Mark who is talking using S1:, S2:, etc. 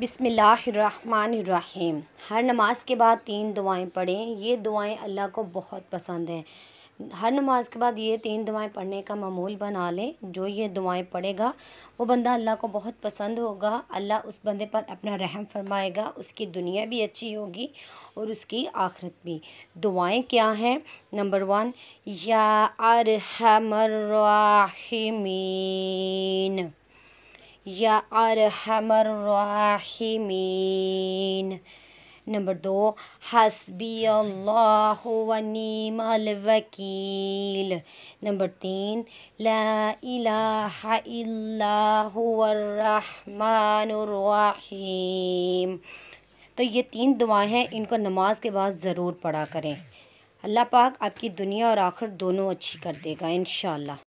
S1: बिसमीम हर नमाज के बाद तीन दुआएं पढ़ें ये दुआएं अल्लाह को बहुत पसंद हैं हर नमाज के बाद ये तीन दुआएं पढ़ने का मामूल बना लें जो ये दुआएं पढ़ेगा वो बंदा अल्लाह को बहुत पसंद होगा अल्लाह उस बंदे पर अपना रहम फरमाएगा उसकी दुनिया भी अच्छी होगी और उसकी आखरत भी दुआएं क्या हैं नंबर वन या अरहमर या रहीमीन नंबर दो हसबी अल्लाह वकील नंबर तीन ला इलाहा तो ये तीन दुआएं हैं इनको नमाज के बाद ज़रूर पढ़ा करें अल्लाह पाक आपकी दुनिया और आखिर दोनों अच्छी कर देगा इन